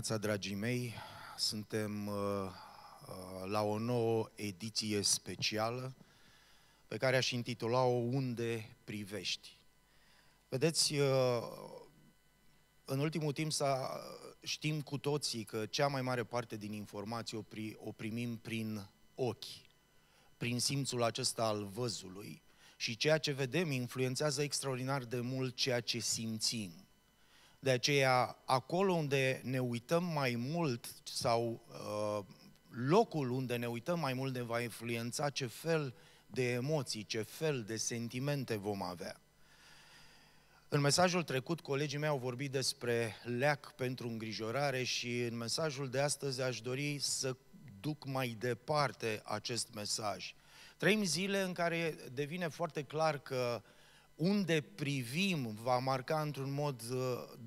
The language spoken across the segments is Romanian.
dimineața, dragii mei! Suntem uh, uh, la o nouă ediție specială pe care aș intitula-o Unde privești? Vedeți, uh, în ultimul timp să știm cu toții că cea mai mare parte din informații o primim prin ochi, prin simțul acesta al văzului și ceea ce vedem influențează extraordinar de mult ceea ce simțim. De aceea, acolo unde ne uităm mai mult sau uh, locul unde ne uităm mai mult ne va influența ce fel de emoții, ce fel de sentimente vom avea. În mesajul trecut, colegii mei au vorbit despre leac pentru îngrijorare și în mesajul de astăzi aș dori să duc mai departe acest mesaj. Trăim zile în care devine foarte clar că uh, unde privim va marca într-un mod uh,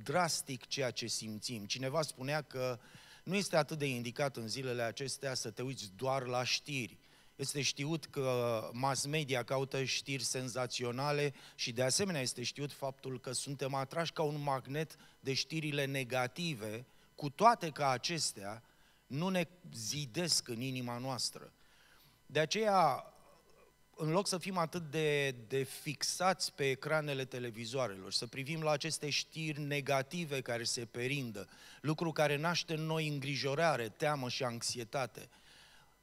drastic ceea ce simțim. Cineva spunea că nu este atât de indicat în zilele acestea să te uiți doar la știri. Este știut că mass media caută știri senzaționale și de asemenea este știut faptul că suntem atrași ca un magnet de știrile negative, cu toate că acestea nu ne zidesc în inima noastră. De aceea în loc să fim atât de, de fixați pe ecranele televizoarelor, să privim la aceste știri negative care se perindă, lucru care naște în noi îngrijorare, teamă și anxietate,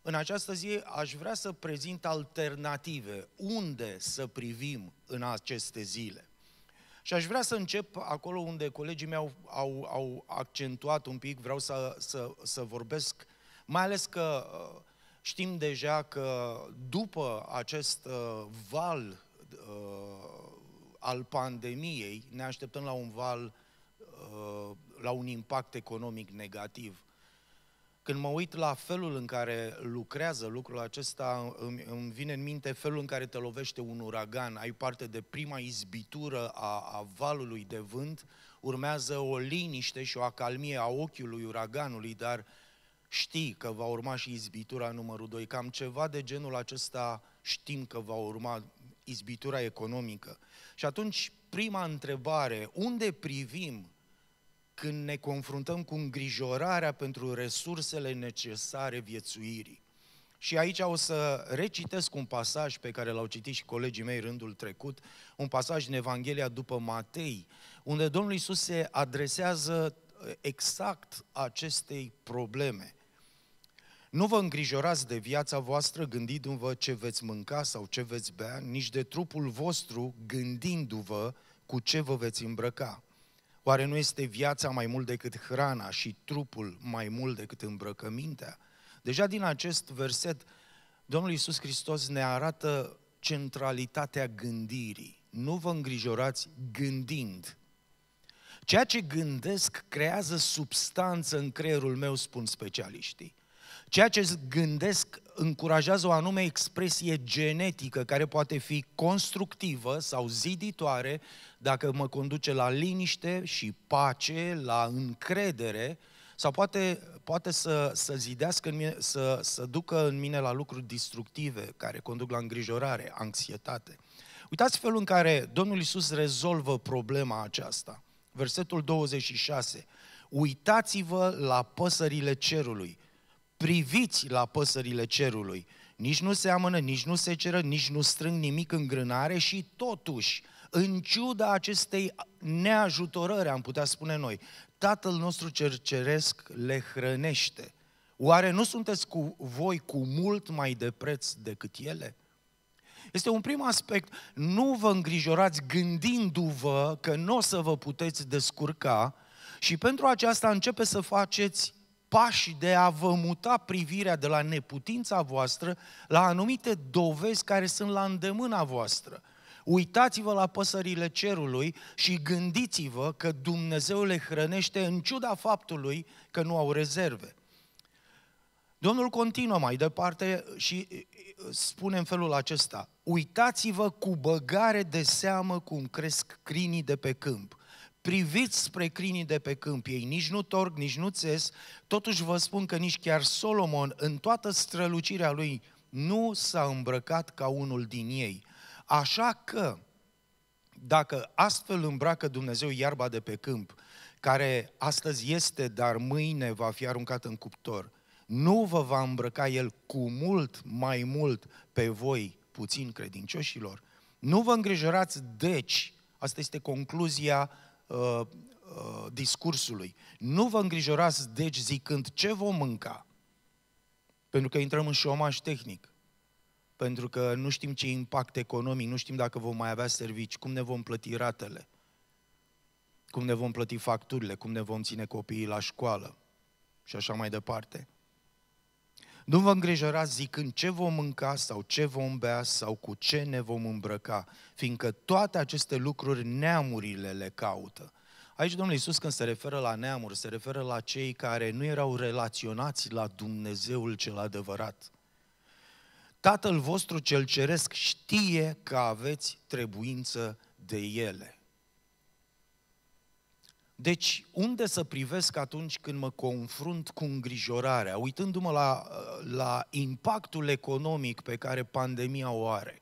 în această zi aș vrea să prezint alternative, unde să privim în aceste zile. Și aș vrea să încep acolo unde colegii mei au, au, au accentuat un pic, vreau să, să, să vorbesc, mai ales că uh, Știm deja că după acest uh, val uh, al pandemiei, ne așteptăm la un val, uh, la un impact economic negativ. Când mă uit la felul în care lucrează lucrul acesta, îmi, îmi vine în minte felul în care te lovește un uragan. Ai parte de prima izbitură a, a valului de vânt, urmează o liniște și o acalmie a ochiului uraganului, dar uh, știi că va urma și izbitura numărul 2. Cam ceva de genul acesta știm că va urma izbitura economică. Și atunci, prima întrebare, unde privim când ne confruntăm cu îngrijorarea pentru resursele necesare viețuirii? Și aici o să recitesc un pasaj pe care l-au citit și colegii mei rândul trecut, un pasaj din Evanghelia după Matei, unde Domnul Isus se adresează uh, exact acestei probleme. Nu vă îngrijorați de viața voastră gândindu-vă ce veți mânca sau ce veți bea, nici de trupul vostru gândindu-vă cu ce vă veți îmbrăca. Oare nu este viața mai mult decât hrana și trupul mai mult decât îmbrăcămintea? Deja din acest verset, Domnul Iisus Hristos ne arată centralitatea gândirii. Nu vă îngrijorați gândind. Ceea ce gândesc creează substanță în creierul meu, spun specialiștii. Ceea ce gândesc încurajează o anume expresie genetică care poate fi constructivă sau ziditoare dacă mă conduce la liniște și pace, la încredere sau poate, poate să, să zidească în mine, să, să ducă în mine la lucruri destructive care conduc la îngrijorare, anxietate. Uitați felul în care Domnul Isus rezolvă problema aceasta. Versetul 26. Uitați-vă la păsările cerului priviți la păsările cerului. Nici nu seamănă, nici nu seceră, nici nu strâng nimic în grânare și totuși, în ciuda acestei neajutorări, am putea spune noi, Tatăl nostru cer ceresc le hrănește. Oare nu sunteți cu voi cu mult mai de preț decât ele? Este un prim aspect. Nu vă îngrijorați gândindu-vă că nu o să vă puteți descurca și pentru aceasta începe să faceți pași de a vă muta privirea de la neputința voastră la anumite dovezi care sunt la îndemâna voastră. Uitați-vă la păsările cerului și gândiți-vă că Dumnezeu le hrănește în ciuda faptului că nu au rezerve. Domnul continuă mai departe și spune în felul acesta, uitați-vă cu băgare de seamă cum cresc crinii de pe câmp priviți spre crinii de pe câmp, ei nici nu torc, nici nu țes, totuși vă spun că nici chiar Solomon, în toată strălucirea lui, nu s-a îmbrăcat ca unul din ei. Așa că, dacă astfel îmbracă Dumnezeu iarba de pe câmp, care astăzi este, dar mâine va fi aruncată în cuptor, nu vă va îmbrăca El cu mult mai mult pe voi, puțin credincioșilor. Nu vă îngrijorați, deci, asta este concluzia uh, uh, uh, discursului. Nu vă îngrijorați, deci, zicând ce vom mânca, pentru că intrăm în șomaș tehnic, pentru că nu știm ce impact economic, nu știm dacă vom mai avea servici, cum ne vom plăti ratele, cum ne vom plăti facturile, cum ne vom ține copiii la școală și așa mai departe. Nu vă îngrijorați zicând ce vom mânca sau ce vom bea sau cu ce ne vom îmbrăca, fiindcă toate aceste lucruri neamurile le caută. Aici Domnul Iisus când se referă la neamuri, se referă la cei care nu erau relaționați la Dumnezeul cel adevărat. Tatăl vostru cel ceresc știe că aveți trebuință de ele. Deci, unde să privesc atunci când mă confrunt cu îngrijorarea, uitându-mă la, la impactul economic pe care pandemia o are?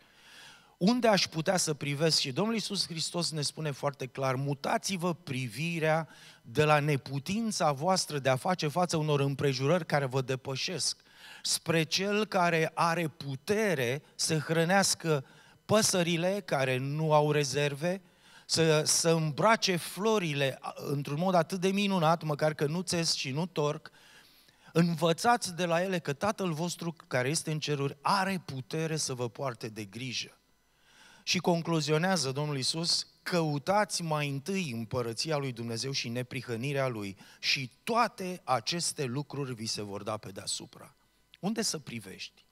Unde aș putea să privesc? Și Domnul Iisus Hristos ne spune foarte clar, mutați-vă privirea de la neputința voastră de a face față unor împrejurări care vă depășesc, spre cel care are putere să hrănească păsările care nu au rezerve, să, să îmbrace florile într-un mod atât de minunat, măcar că nu țes și nu torc, învățați de la ele că Tatăl vostru care este în ceruri are putere să vă poarte de grijă. Și concluzionează Domnul Isus, căutați mai întâi împărăția lui Dumnezeu și neprihănirea lui și toate aceste lucruri vi se vor da pe deasupra. Unde să privești?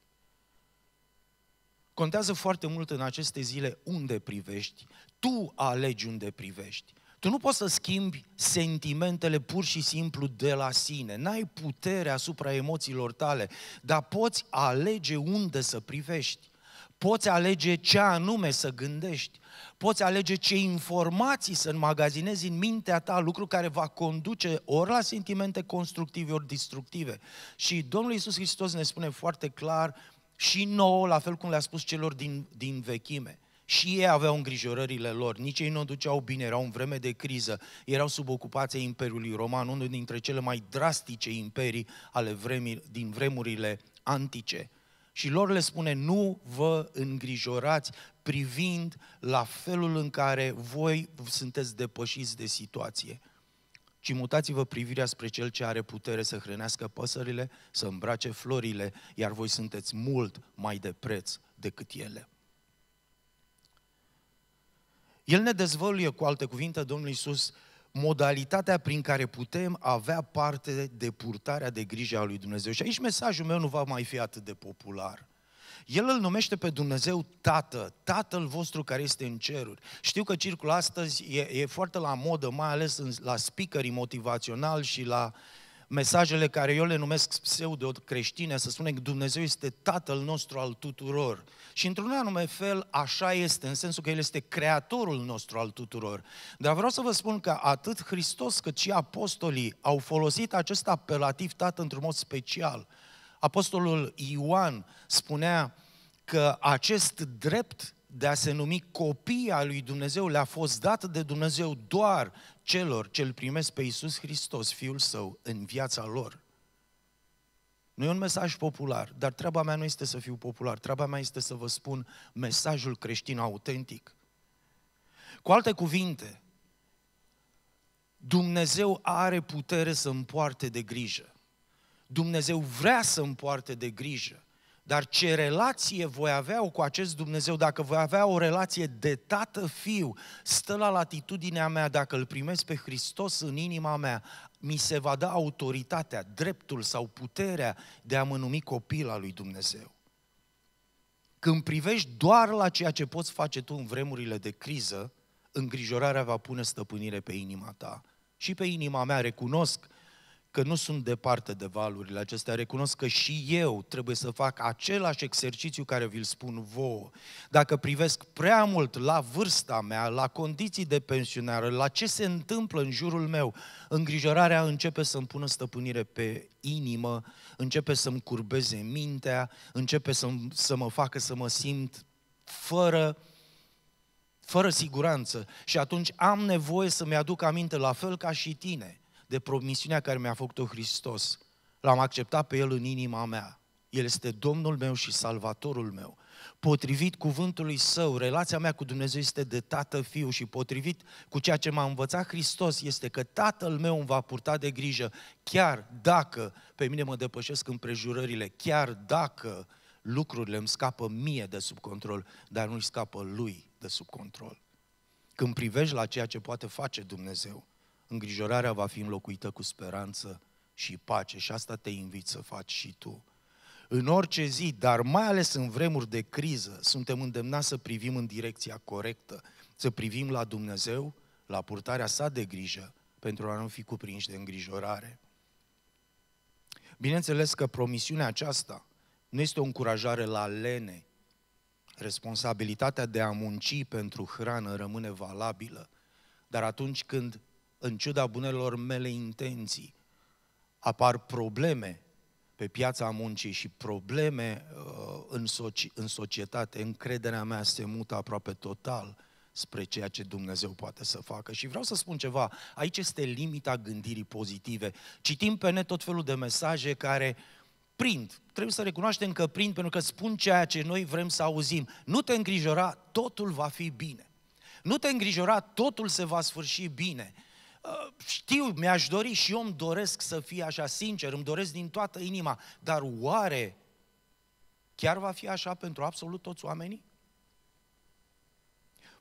Contează foarte mult în aceste zile unde privești, tu alegi unde privești. Tu nu poți să schimbi sentimentele pur și simplu de la sine. N-ai putere asupra emoțiilor tale, dar poți alege unde să privești. Poți alege ce anume să gândești. Poți alege ce informații să înmagazinezi în mintea ta, lucru care va conduce ori la sentimente constructive, ori destructive. Și Domnul Iisus Hristos ne spune foarte clar și nouă, la fel cum le-a spus celor din, din vechime. Și ei aveau îngrijorările lor, nici ei nu o duceau bine, erau în vreme de criză, erau sub ocupația Imperiului Roman, unul dintre cele mai drastice imperii ale vremii, din vremurile antice. Și lor le spune, nu vă îngrijorați privind la felul în care voi sunteți depășiți de situație, ci mutați-vă privirea spre Cel ce are putere să hrănească păsările, să îmbrace florile, iar voi sunteți mult mai de preț decât ele. El ne dezvăluie, cu alte cuvinte, Domnul Iisus, modalitatea prin care putem avea parte de purtarea de grijă a lui Dumnezeu. Și aici mesajul meu nu va mai fi atât de popular. El îl numește pe Dumnezeu Tată, Tatăl vostru care este în ceruri. Știu că circulă astăzi e, e foarte la modă, mai ales în, la speakerii motivațional și la uh, mesajele care eu le numesc pseudo-creștine, să spunem că Dumnezeu este Tatăl nostru al tuturor. Și într-un anume fel, așa este, în sensul că El este Creatorul nostru al tuturor. Dar vreau să vă spun că atât Hristos cât și apostolii au folosit acest apelativ Tată într-un mod special. Apostolul Ioan spunea că acest drept de a se numi copii al lui Dumnezeu le-a fost dat de Dumnezeu doar celor ce îl primesc pe Isus Hristos, Fiul Său, în viața lor. Nu e un mesaj popular, dar treaba mea nu este să fiu popular, treaba mea este să vă spun mesajul creștin autentic. Cu alte cuvinte, Dumnezeu are putere să împoarte de grijă. Dumnezeu vrea să împoarte de grijă. Dar ce relație voi avea cu acest Dumnezeu, dacă voi avea o relație de tată-fiu, stă la latitudinea mea, dacă îl primesc pe Hristos în inima mea, mi se va da autoritatea, dreptul sau puterea de a mă numi copil al lui Dumnezeu. Când privești doar la ceea ce poți face tu în vremurile de criză, îngrijorarea va pune stăpânire pe inima ta. Și pe inima mea recunosc că nu sunt departe de valurile acestea, recunosc că și eu trebuie să fac același exercițiu care vi-l spun vouă. Dacă privesc prea mult la vârsta mea, la condiții de pensionare, la ce se întâmplă în jurul meu, îngrijorarea începe să-mi pună stăpânire pe inimă, începe să-mi curbeze mintea, începe să, să mă facă să mă simt fără fără siguranță și atunci am nevoie să-mi aduc aminte la fel ca și tine – de promisiunea care mi-a făcut-o Hristos. L-am acceptat pe El în inima mea. El este Domnul meu și Salvatorul meu. Potrivit cuvântului Său, relația mea cu Dumnezeu este de Tată-Fiu și potrivit cu ceea ce m-a învățat Hristos este că Tatăl meu îmi va purta de grijă, chiar dacă pe mine mă depășesc prejurările, chiar dacă lucrurile îmi scapă mie de sub control, dar nu-i scapă lui de sub control. Când privești la ceea ce poate face Dumnezeu, îngrijorarea va fi înlocuită cu speranță și pace și asta te invit să faci și tu. În orice zi, dar mai ales în vremuri de criză, suntem îndemnați să privim în direcția corectă, să privim la Dumnezeu, la purtarea sa de grijă, pentru a nu fi cuprinși de îngrijorare. Bineînțeles că promisiunea aceasta nu este o încurajare la lene. Responsabilitatea de a munci pentru hrană rămâne valabilă, dar atunci când în ciuda bunelor mele intenții, apar probleme pe piața muncii și probleme uh, în, soci- în societate, încrederea mea se mută aproape total spre ceea ce Dumnezeu poate să facă. Și vreau să spun ceva, aici este limita gândirii pozitive. Citim pe net tot felul de mesaje care prind, trebuie să recunoaștem că prind pentru că spun ceea ce noi vrem să auzim. Nu te îngrijora, totul va fi bine. Nu te îngrijora, totul se va sfârși bine. Știu, mi-aș dori și eu îmi doresc să fie așa sincer, îmi doresc din toată inima, dar oare chiar va fi așa pentru absolut toți oamenii?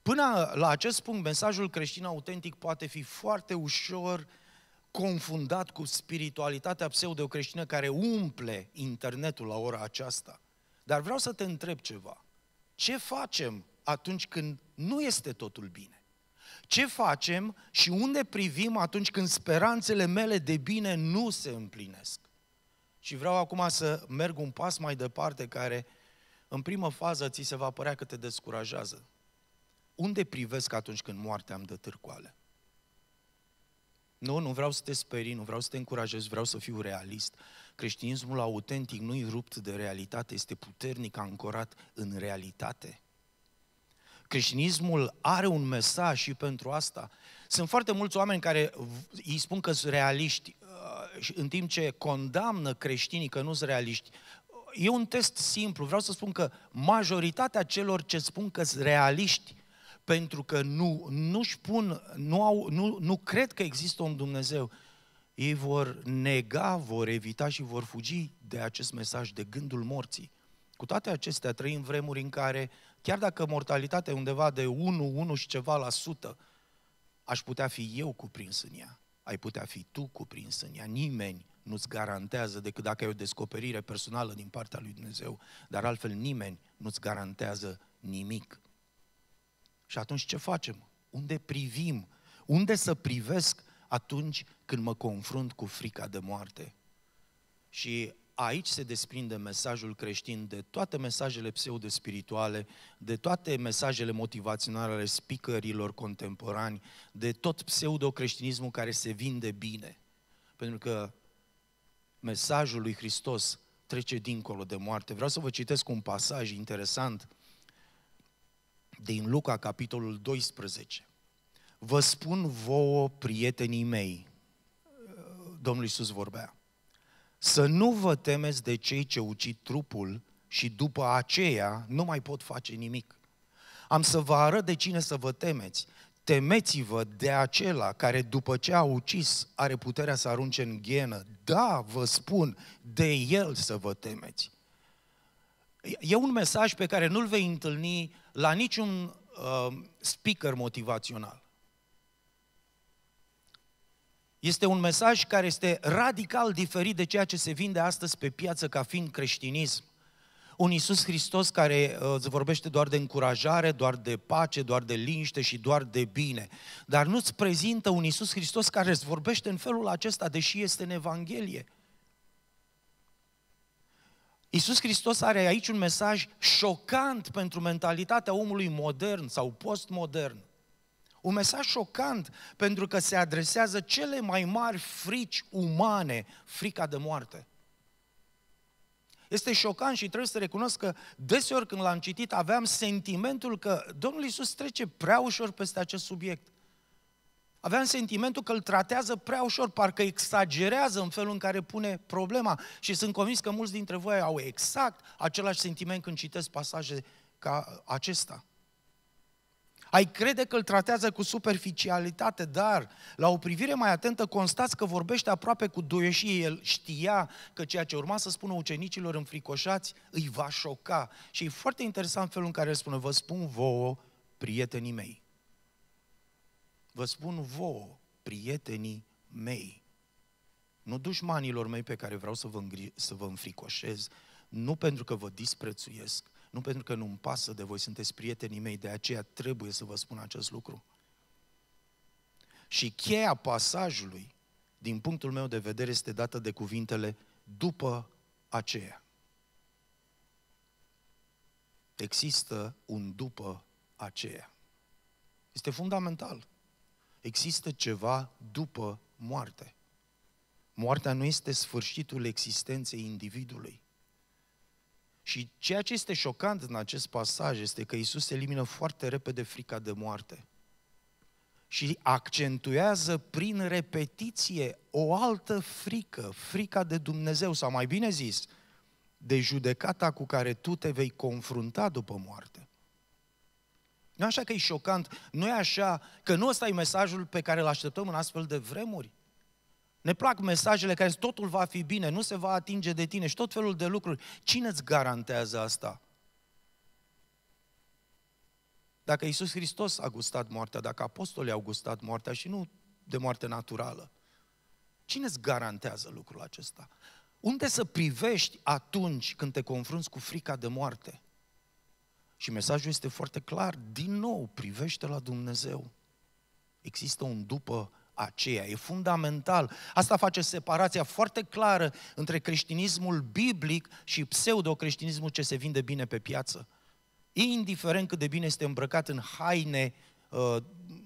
Până la acest punct, mesajul creștin autentic poate fi foarte ușor confundat cu spiritualitatea pseudo-creștină care umple internetul la ora aceasta. Dar vreau să te întreb ceva. Ce facem atunci când nu este totul bine? Ce facem și unde privim atunci când speranțele mele de bine nu se împlinesc? Și vreau acum să merg un pas mai departe care în primă fază ți se va părea că te descurajează. Unde privesc atunci când moartea îmi dă târcoale? Nu, nu vreau să te sperii, nu vreau să te încurajez, vreau să fiu realist. Creștinismul autentic nu-i rupt de realitate, este puternic ancorat în realitate creștinismul are un mesaj și pentru asta. Sunt foarte mulți oameni care îi spun că sunt realiști, uh, în timp ce condamnă creștinii că nu sunt realiști. E un test simplu. Vreau să spun că majoritatea celor ce spun că sunt realiști pentru că nu, nu-și pun, nu, au, nu, nu cred că există un Dumnezeu, ei vor nega, vor evita și vor fugi de acest mesaj, de gândul morții. Cu toate acestea, trăim vremuri în care chiar dacă mortalitatea e undeva de 1, 1 și ceva la sută, aș putea fi eu cuprins în ea, ai putea fi tu cuprins în ea, nimeni nu-ți garantează decât dacă ai o descoperire personală din partea lui Dumnezeu, dar altfel nimeni nu-ți garantează nimic. Și atunci ce facem? Unde privim? Unde să privesc atunci când mă confrunt cu frica de moarte? Și Aici se desprinde mesajul creștin de toate mesajele pseudo-spirituale, de toate mesajele motivaționale ale speakerilor contemporani, de tot pseudo-creștinismul care se vinde bine. Pentru că mesajul lui Hristos trece dincolo de moarte. Vreau să vă citesc un pasaj interesant din Luca, capitolul 12. Vă spun vouă, prietenii mei, Domnul Iisus vorbea, să nu vă temeți de cei ce ucid trupul și după aceea nu mai pot face nimic. Am să vă arăt de cine să vă temeți. Temeți-vă de acela care după ce a ucis are puterea să arunce în ghenă. Da, vă spun, de el să vă temeți. E un mesaj pe care nu-l vei întâlni la niciun uh, speaker motivațional. Este un mesaj care este radical diferit de ceea ce se vinde astăzi pe piață ca fiind creștinism. Un Iisus Hristos care uh, îți vorbește doar de încurajare, doar de pace, doar de liniște și doar de bine. Dar nu îți prezintă un Iisus Hristos care îți vorbește în felul acesta, deși este în Evanghelie. Iisus Hristos are aici un mesaj șocant pentru mentalitatea omului modern sau postmodern. Un mesaj șocant pentru că se adresează cele mai mari frici umane, frica de moarte. Este șocant și trebuie să recunosc că deseori când l-am citit aveam sentimentul că Domnul Iisus trece prea ușor peste acest subiect. Aveam sentimentul că îl tratează prea ușor, parcă exagerează în felul în care pune problema. Și sunt convins că mulți dintre voi au exact același sentiment când citesc pasaje ca acesta. Ai crede că îl tratează cu superficialitate, dar la o privire mai atentă constați că vorbește aproape cu și El știa că ceea ce urma să spună ucenicilor înfricoșați îi va șoca. Și e foarte interesant felul în care îl spune, vă spun vouă, prietenii mei. Vă spun vouă, prietenii mei. Nu dușmanilor mei pe care vreau să vă, îngri- să vă înfricoșez, nu pentru că vă disprețuiesc, nu pentru că nu-mi pasă de voi, sunteți prietenii mei, de aceea trebuie să vă spun acest lucru. Și cheia pasajului, din punctul meu de vedere, este dată de cuvintele după aceea. Există un după aceea. Este fundamental. Există ceva după moarte. Moartea nu este sfârșitul existenței individului. Și ceea ce este șocant în acest pasaj este că Isus elimină foarte repede frica de moarte. Și accentuează prin repetiție o altă frică, frica de Dumnezeu, sau mai bine zis, de judecata cu care tu te vei confrunta după moarte. Nu așa că e șocant, nu e așa, că nu ăsta e mesajul pe care îl așteptăm în astfel de vremuri. Ne plac mesajele care zic totul va fi bine, nu se va atinge de tine și tot felul de lucruri. Cine îți garantează asta? Dacă Isus Hristos a gustat moartea, dacă apostolii au gustat moartea și nu de moarte naturală, cine îți garantează lucrul acesta? Unde să privești atunci când te confrunți cu frica de moarte? Și mesajul este foarte clar, din nou, privește la Dumnezeu. Există un după aceea. E fundamental. Asta face separația foarte clară între creștinismul biblic și pseudocreștinismul ce se vinde bine pe piață. Indiferent cât de bine este îmbrăcat în haine uh,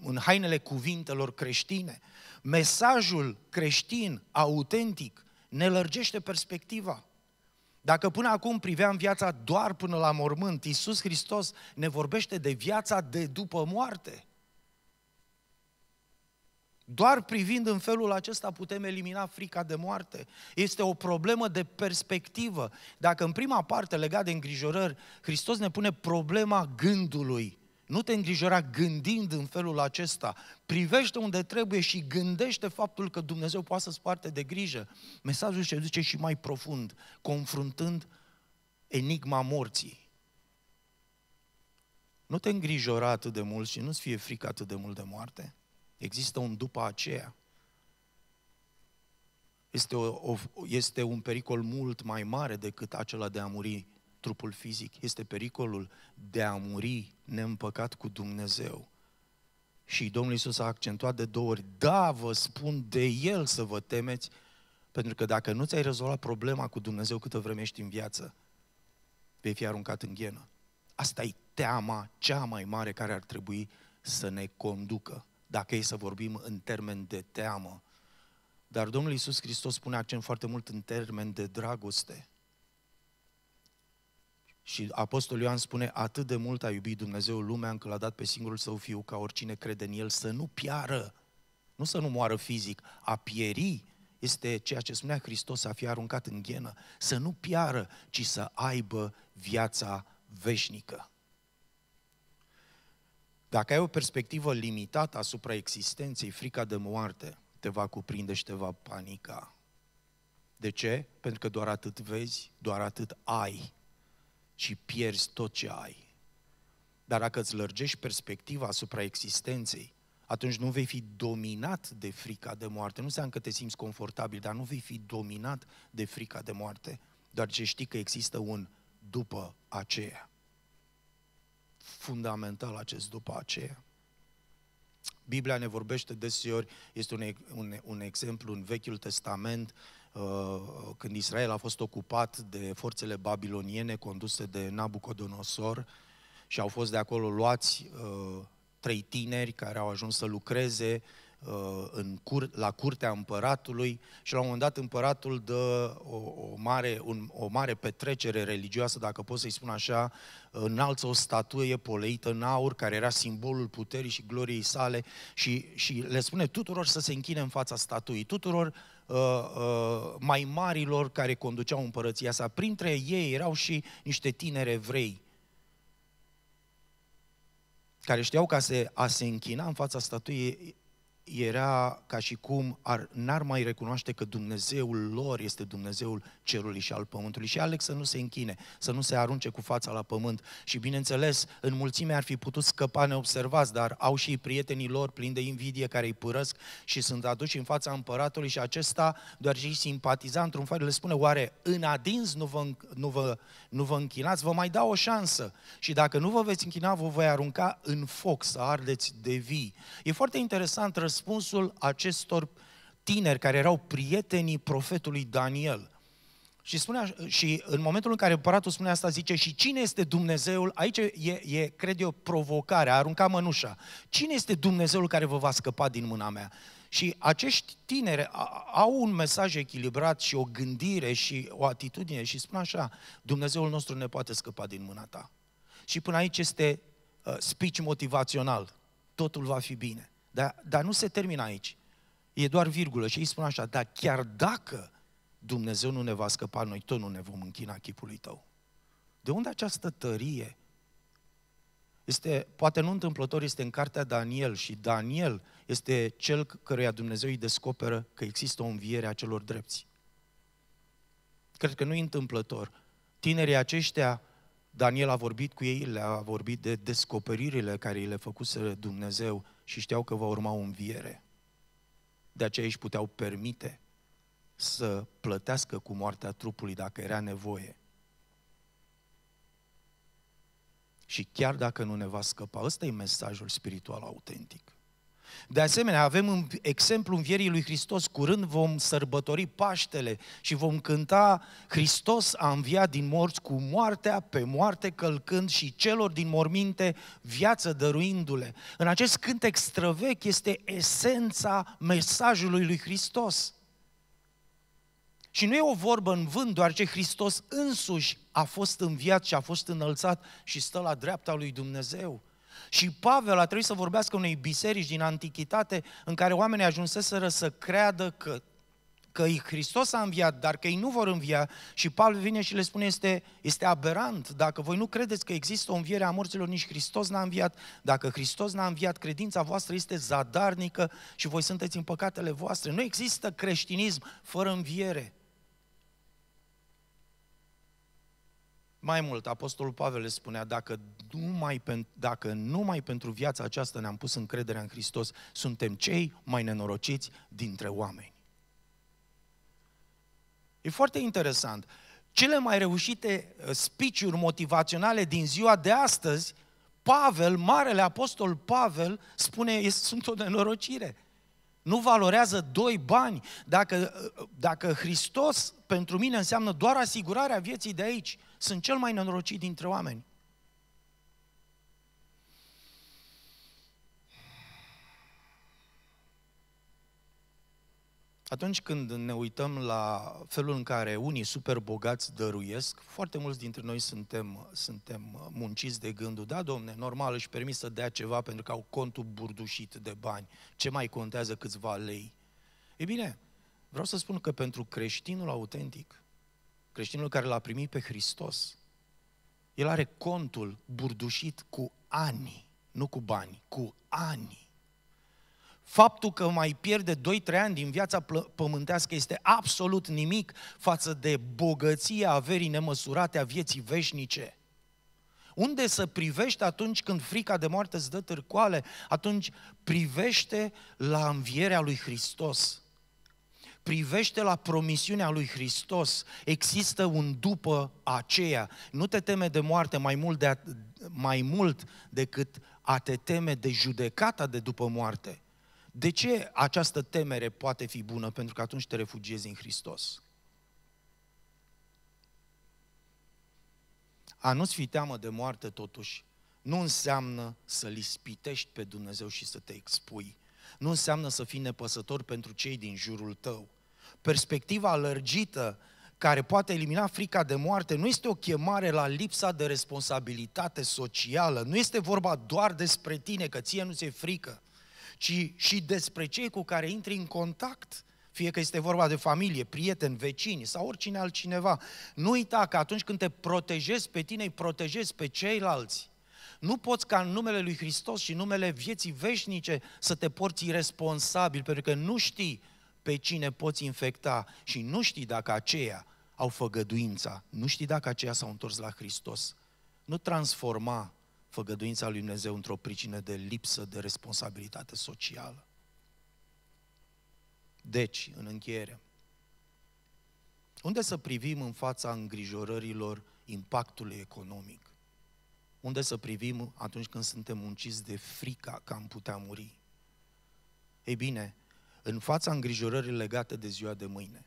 în hainele cuvintelor creștine. Mesajul creștin, autentic, ne lărgește perspectiva. Dacă până acum priveam viața doar până la mormânt, Iisus Hristos ne vorbește de viața de după moarte. Doar privind în felul acesta putem elimina frica de moarte. Este o problemă de perspectivă. Dacă în prima parte legat de îngrijorări, Hristos ne pune problema gândului. Nu te îngrijora gândind în felul acesta. Privește unde trebuie și gândește faptul că Dumnezeu poate să sparte de grijă. Mesajul se duce și mai profund, confruntând enigma morții. Nu te îngrijora atât de mult și nu-ți fie frică atât de mult de moarte Există un după aceea. Este, o, o, este un pericol mult mai mare decât acela de a muri trupul fizic. Este pericolul de a muri neîmpăcat cu Dumnezeu. Și Domnul Isus a accentuat de două ori, da, vă spun de El să vă temeți, pentru că dacă nu ți-ai rezolvat problema cu Dumnezeu câtă vreme ești în viață, vei fi aruncat în ghenă. Asta e teama cea mai mare care ar trebui să ne conducă dacă e să vorbim în termen de teamă. Dar Domnul Iisus Hristos pune accent foarte mult în termen de dragoste. Și Apostolul Ioan spune, atât de mult a iubit Dumnezeu lumea încât l-a dat pe singurul său fiu ca oricine crede în el să nu piară, nu să nu moară fizic, a pieri este ceea ce spunea Hristos a fi aruncat în ghenă, să nu piară, ci să aibă viața veșnică. Dacă ai o perspectivă limitată asupra existenței, frica de moarte te va cuprinde și te va panica. De ce? Pentru că doar atât vezi, doar atât ai și pierzi tot ce ai. Dar dacă îți lărgești perspectiva asupra existenței, atunci nu vei fi dominat de frica de moarte. Nu înseamnă că te simți confortabil, dar nu vei fi dominat de frica de moarte, doar ce știi că există un după aceea fundamental acest după aceea. Biblia ne vorbește deseori, este un, un, un exemplu în Vechiul Testament, uh, când Israel a fost ocupat de forțele babiloniene conduse de Nabucodonosor și au fost de acolo luați uh, trei tineri care au ajuns să lucreze uh, Uh, în cur, la curtea împăratului și la un moment dat împăratul dă o, o, mare, un, o mare petrecere religioasă, dacă pot să-i spun așa, înalță o statuie poleită în aur, care era simbolul puterii și gloriei sale și, și le spune tuturor să se închine în fața statuii, tuturor uh, uh, mai marilor care conduceau împărăția sa. Printre ei erau și niște tineri evrei care știau că a se, a se închina în fața statuiei era ca și cum ar, n-ar mai recunoaște că Dumnezeul lor este Dumnezeul cerului și al pământului. Și Alex să nu se închine, să nu se arunce cu fața la pământ. Și bineînțeles, în mulțime ar fi putut scăpa neobservați, dar au și prietenii lor plini de invidie care îi părăsc și sunt aduși în fața împăratului și acesta, doar și simpatiza într-un fel, le spune, oare în adins nu vă, nu, vă, nu vă închinați? Vă mai dau o șansă și dacă nu vă veți închina, vă voi arunca în foc să ardeți de vii. E foarte interesant răs răspunsul acestor tineri care erau prietenii profetului Daniel. Și, spunea, și în momentul în care împăratul spune asta, zice, și cine este Dumnezeul? Aici e, e cred eu, provocarea, arunca mănușa. Cine este Dumnezeul care vă va scăpa din mâna mea? Și acești tineri au un mesaj echilibrat și o gândire și o atitudine și spun așa, Dumnezeul nostru ne poate scăpa din mâna ta. Și până aici este uh, speech motivațional. Totul va fi bine. Dar, dar nu se termină aici. E doar virgulă și îi spun așa, dar chiar dacă Dumnezeu nu ne va scăpa, noi tot nu ne vom închina chipului tău. De unde această tărie? Este, poate nu întâmplător, este în cartea Daniel și Daniel este cel căruia Dumnezeu îi descoperă că există o înviere a celor drepți. Cred că nu e întâmplător. Tinerii aceștia Daniel a vorbit cu ei, le-a vorbit de descoperirile care i le făcuse Dumnezeu și știau că va urma o înviere. De aceea își puteau permite să plătească cu moartea trupului dacă era nevoie. Și chiar dacă nu ne va scăpa, ăsta e mesajul spiritual autentic. De asemenea, avem un exemplu învierii lui Hristos. Curând vom sărbători Paștele și vom cânta Hristos a înviat din morți cu moartea pe moarte călcând și celor din morminte viață dăruindu-le. În acest cântec străvechi este esența mesajului lui Hristos. Și nu e o vorbă în vânt, doar ce Hristos însuși a fost înviat și a fost înălțat și stă la dreapta lui Dumnezeu. Și Pavel a trebuit să vorbească unei biserici din antichitate în care oamenii ajunseseră să creadă că că Hristos a înviat, dar că ei nu vor învia și Pavel vine și le spune este, este aberant, dacă voi nu credeți că există o înviere a morților, nici Hristos n-a înviat, dacă Hristos n-a înviat, credința voastră este zadarnică și voi sunteți în păcatele voastre. Nu există creștinism fără înviere. Mai mult, Apostolul Pavel le spunea, dacă numai, pentru, dacă numai pentru viața aceasta ne-am pus încrederea în Hristos, suntem cei mai nenorociți dintre oameni. E foarte interesant. Cele mai reușite uh, spiciuri motivaționale din ziua de astăzi, Pavel, Marele Apostol Pavel, spune, sunt o nenorocire. Nu valorează doi bani. Dacă, uh, dacă Hristos pentru mine înseamnă doar asigurarea vieții de aici, sunt cel mai nenorocit dintre oameni. Atunci când ne uităm la felul în care unii super bogați dăruiesc, foarte mulți dintre noi suntem, suntem munciți de gândul, da, domne, normal își permis să dea ceva pentru că au contul burdușit de bani. Ce mai contează câțiva lei? E bine, vreau să spun că pentru creștinul autentic, creștinul care l-a primit pe Hristos, el are contul burdușit cu ani, nu cu bani, cu ani. Faptul că mai pierde 2-3 ani din viața pământească este absolut nimic față de bogăția averii nemăsurate a vieții veșnice. Unde să privești atunci când frica de moarte îți dă târcoale? Atunci privește la învierea lui Hristos privește la promisiunea lui Hristos, există un după aceea. Nu te teme de moarte mai mult, de a, mai mult decât a te teme de judecata de după moarte. De ce această temere poate fi bună? Pentru că atunci te refugiezi în Hristos. A nu-ți fi teamă de moarte totuși nu înseamnă să-L ispitești pe Dumnezeu și să te expui. Nu înseamnă să fii nepăsător pentru cei din jurul tău perspectiva lărgită care poate elimina frica de moarte nu este o chemare la lipsa de responsabilitate socială, nu este vorba doar despre tine, că ție nu ți-e frică, ci și despre cei cu care intri în contact fie că este vorba de familie, prieteni, vecini sau oricine altcineva. Nu uita că atunci când te protejezi pe tine, îi protejezi pe ceilalți. Nu poți ca în numele lui Hristos și numele vieții veșnice să te porți responsabil, pentru că nu știi pe cine poți infecta și nu știi dacă aceia au făgăduința, nu știi dacă aceia s-au întors la Hristos. Nu transforma făgăduința lui Dumnezeu într-o pricină de lipsă de responsabilitate socială. Deci, în încheiere, unde să privim în fața îngrijorărilor impactului economic? Unde să privim atunci când suntem munciți de frica că am putea muri? Ei bine, în fața îngrijorării legate de ziua de mâine,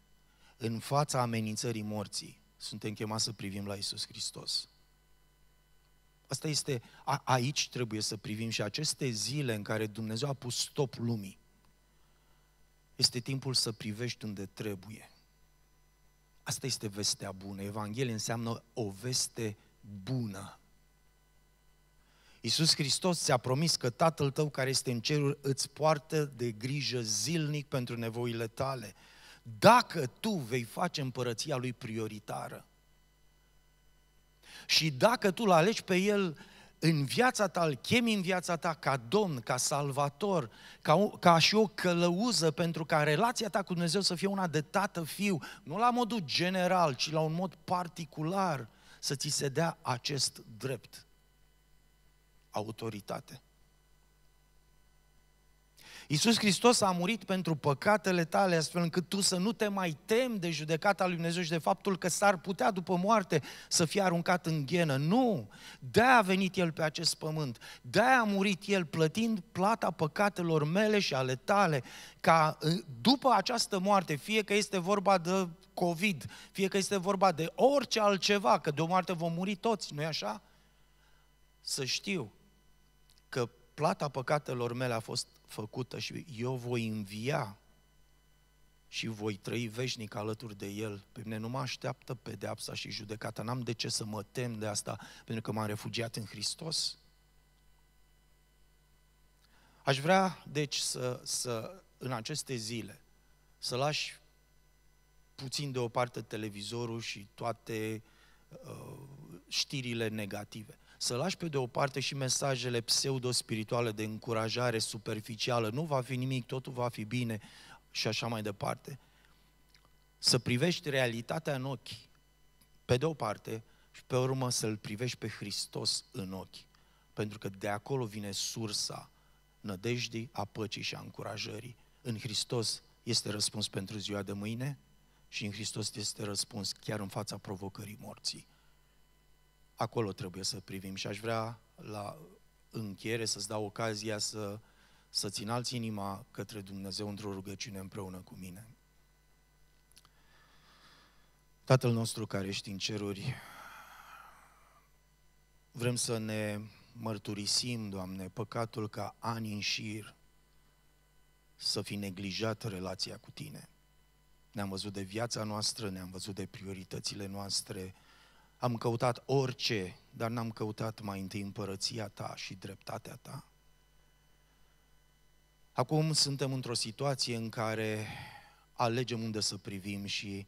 în fața amenințării morții, suntem chemați să privim la Isus Hristos. Asta este, a, aici trebuie să privim și aceste zile în care Dumnezeu a pus stop lumii. Este timpul să privești unde trebuie. Asta este vestea bună. Evanghelia înseamnă o veste bună Iisus Hristos ți-a promis că Tatăl tău care este în ceruri îți poartă de grijă zilnic pentru nevoile tale. Dacă tu vei face împărăția lui prioritară și dacă tu îl alegi pe el în viața ta, îl chemi în viața ta ca Domn, ca Salvator, ca, o ca și o călăuză pentru ca relația ta cu Dumnezeu să fie una de tată-fiu, nu la modul general, ci la un mod particular, să ți se dea acest drept autoritate. Iisus Hristos a murit pentru păcatele tale, astfel încât tu să nu te mai temi de judecata lui Dumnezeu și de faptul că s-ar putea după moarte să fie aruncat în ghenă. Nu! de a venit El pe acest pământ. de a murit El plătind plata păcatelor mele și ale tale, ca după această moarte, fie că este vorba de COVID, fie că este vorba de orice altceva, că de o moarte vom muri toți, nu-i așa? Să știu plata păcatelor mele a fost făcută și eu voi învia și voi trăi veșnic alături de El. Pe mine nu mă așteaptă pedeapsa și judecata. N-am de ce să mă tem de asta, pentru că m-am refugiat în Hristos. Aș vrea, deci, să, să în aceste zile, să lași puțin deoparte televizorul și toate uh, știrile negative să lași pe de o parte și mesajele pseudo-spirituale de încurajare superficială, nu va fi nimic, totul va fi bine și așa mai departe. Să privești realitatea în ochi, pe de o parte, și pe urmă să-L privești pe Hristos în ochi. Pentru că de acolo vine sursa nădejdii, a păcii și a încurajării. În Hristos este răspuns pentru ziua de mâine și în Hristos este răspuns chiar în fața provocării morții acolo trebuie să privim și aș vrea la încheiere să-ți dau ocazia să, să-ți înalți inima către Dumnezeu într-o rugăciune împreună cu mine. Tatăl nostru care ești în ceruri, vrem să ne mărturisim, Doamne, păcatul ca ani în șir să fi neglijat relația cu Tine. Ne-am văzut de viața noastră, ne-am văzut de prioritățile noastre, am căutat orice, dar n-am căutat mai întâi împărăția ta și dreptatea ta. Acum suntem într-o situație în care alegem unde să privim și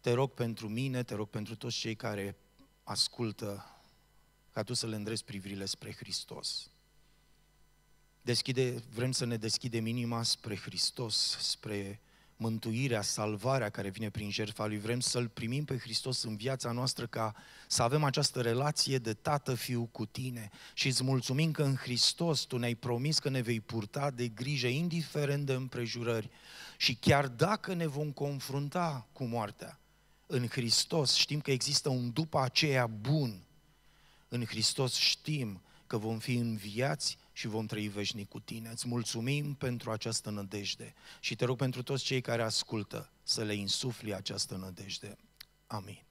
te rog pentru mine, te rog pentru toți cei care ascultă, ca tu să le îndrezi privirile spre Hristos. Deschide, vrem să ne deschidem inima spre Hristos, spre mântuirea, salvarea care vine prin jertfa Lui, vrem să-L primim pe Hristos în viața noastră ca să avem această relație de Tată-Fiu cu Tine și îți mulțumim că în Hristos Tu ne-ai promis că ne vei purta de grijă indiferent de împrejurări și chiar dacă ne vom confrunta cu moartea, în Hristos știm că există un după aceea bun. În Hristos știm că vom fi înviați și vom trăi veșnic cu tine. Îți mulțumim pentru această nădejde și te rog pentru toți cei care ascultă să le insufli această nădejde. Amin.